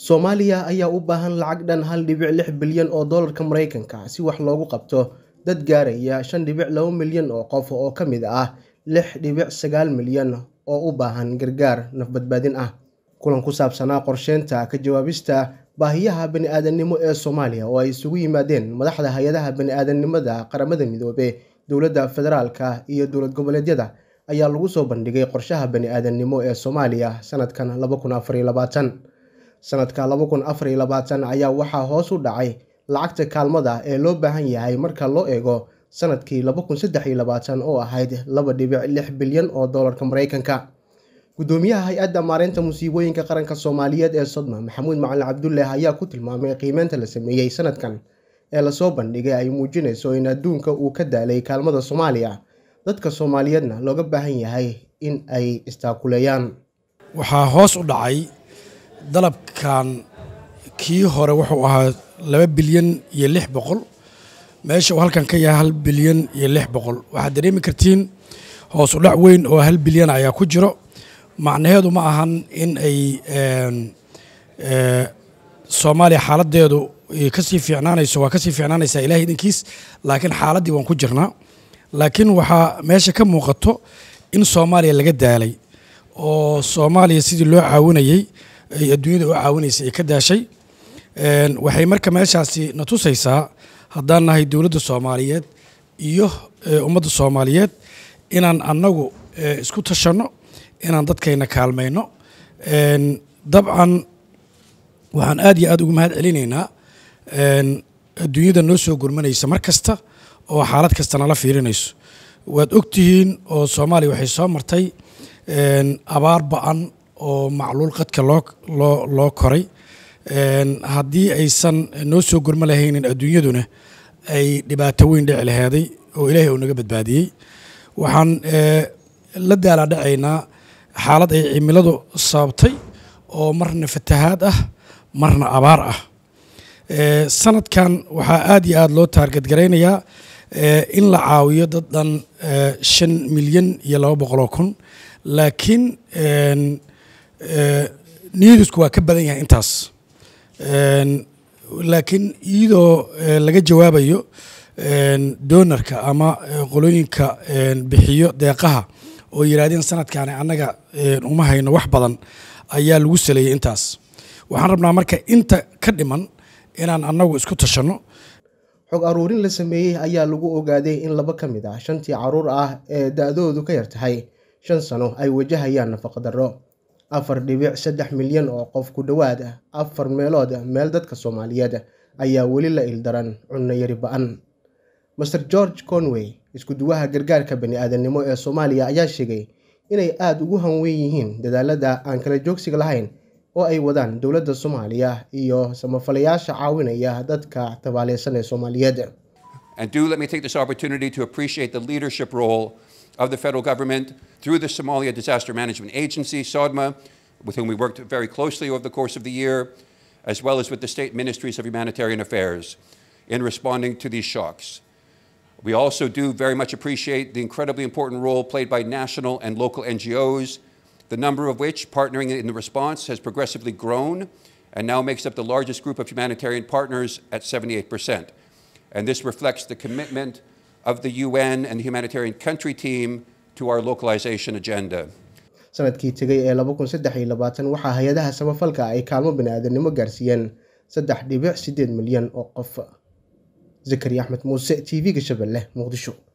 soomaaliya ayaa u baahan lacag dhan hal dhibic lix bilyan oo dollarka maraykanka si wax loogu qabto dad gaaraya shan dhibic laba milyan oo qof oo ka mid ah lix dhibic sagaal milyan oo u baahan gargaar nafbadbaadin ah kulan ku saabsanaa qorsheynta ka jawaabista baahiyaha bani'aadannimo ee soomaaliya oo ay isugu yimaadeen madaxda hay-adaha bani aadamnimada qaramada midoobe dowladda federaalka iyo dowlad goboleedyada ayaa lagu soo bandhigay qorshaha bani aadamnimo ee soomaaliya sanadkan sanadka ayaa waxaa hoos u dhacay lacagta kaalmada ee loo baahan yahay marka loo eego sanadkii oo ahayd lix bilyan oo dollarka maraykanka gudoomiyaha hay-adda maareynta musiibooyinka qaranka soomaaliyeed ee sodma maxamuud macalin cabdulle ayaa ku tilmaamay qiimeynta la sameeyey sanadkan ee lasoo bandhigay ay muujinayso in adduunka uu ka daalay kaalmada soomaaliya dadka soomaaliyeedna looga baahan yahay in ay istaakuleeyaan waxaa hoos u dhacay dalabkan kii hore wuxuu ahaa laba bilyan iyo lix boqol meesha uu halkan ka yahay hal bilyan iyo lix boqol waxaad dareemi kartiin hoos u dhac weyn oo hal bilyan ayaa ku jiro macnaheedu ma ahan in ay eh, soomaaliya xaaladeedu kasii fiicnaanayso waa kasii fiicnaanaysaa ilahay idinkiis laakiin xaaladdii waan ku jirnaa laakiin waxaa meesha ka muuqato in soomaaliya laga daalay oo soomaaliya sidii loo caawinayey ay adduunyada u caawinaysa ay ka daashay waxay marka meeshaasi na tusaysaa haddaan nahay dowladda soomaaliyeed iyo e, ummadda soomaaliyeed inaan annagu e, isku tashanno inaan dadkayna kaalmayno dabcan waxaan aad iyo aada ugu mahad celinaynaa adduunyada noo soo gurmanaysa mar kasta oo xaalad kasta nala fiirinayso waad ogtihiin oo soomaaliya waxay soo martay abaar ba-an oo macluul qadka loo loo loo koray haddii aysan noo soo gormo lahaynin adduunyaduna ay dhibaato weyn dhici laheeday oo ilaahay uu naga badbaadiyey waxaan eh, la daalaa dhacaynaa xaalad ay cimiladu sababtay oo marna fatahaad ah marna abaar ah eh, sanadkan waxaa aad iyo aad loo taargadgaraynayaa eh, in la caawiyo dad dhan shan milyan iyo laba boqoloo kun laakiin Eh, niidisku waa ka badan yahay intaas laakiin iyadoo eh, laga jawaabayo doonarka ama eh, qolooyinka bixiyo deeqaha oo yidhahdeen sanadkaani annaga uma hayno wax badan ayaa lagu saleeyay intaas waxaan rabnaa marka inta ka dhiman inaan annagu isku tashanno xog aruurin la sameeyey ayaa lagu ogaaday in laba ka mid ah shantii caruur ah ee da-doodu ka yartahay shan sano ay wajahayaan nafaqo darro afar dhibic saddex milyan oo qof ku dhowaad ah afar meelood ah meel dadka soomaaliyeed ah ayaa weli la ildaran cunno yari ba-an master george conway isku-duwaha gargaarka bani-aadamnimo ee soomaaliya ayaa sheegay inay aada ugu hanweyn yihiin dadaalada aan kala joogsiga lahayn oo ay wadaan dowladda soomaaliya iyo samafalayaasha caawinaya dadka tabaaleysan ee soomaaliyeed And do let me take this opportunity to appreciate the leadership role of the federal government through the Somalia Disaster Management Agency, SODMA, with whom we worked very closely over the course of the year, as well as with the state ministries of humanitarian affairs in responding to these shocks. We also do very much appreciate the incredibly important role played by national and local NGOs, the number of which partnering in the response has progressively grown and now makes up the largest group of humanitarian partners at 78 percent. and this reflects the commitment of the UN and the humanitarian country team to our localization agenda. sanadkii tegay ee waxaa hay-adaha samafalka ay kaalmo aadamnimo gaarsiiyeen saddex dhibic siddeed milyan oo qof zakariya axmed muuse t v-ga shabeelle muqdisho